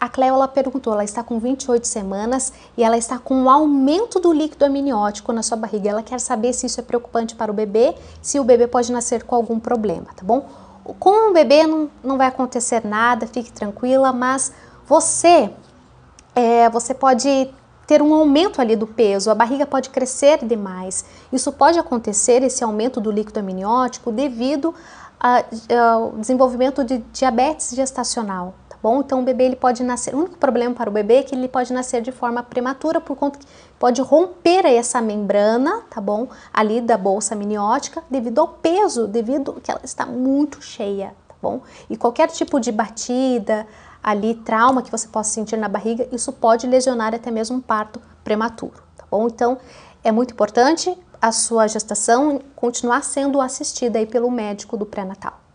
a Cleo ela perguntou, ela está com 28 semanas e ela está com um aumento do líquido amniótico na sua barriga. Ela quer saber se isso é preocupante para o bebê, se o bebê pode nascer com algum problema, tá bom? Com o bebê não, não vai acontecer nada, fique tranquila, mas você, é, você pode ter um aumento ali do peso, a barriga pode crescer demais. Isso pode acontecer, esse aumento do líquido amniótico, devido ao desenvolvimento de diabetes gestacional bom? Então o bebê ele pode nascer. O único problema para o bebê é que ele pode nascer de forma prematura por conta que pode romper essa membrana, tá bom? Ali da bolsa amniótica devido ao peso, devido que ela está muito cheia, tá bom? E qualquer tipo de batida, ali trauma que você possa sentir na barriga, isso pode lesionar até mesmo um parto prematuro, tá bom? Então é muito importante a sua gestação continuar sendo assistida aí pelo médico do pré-natal.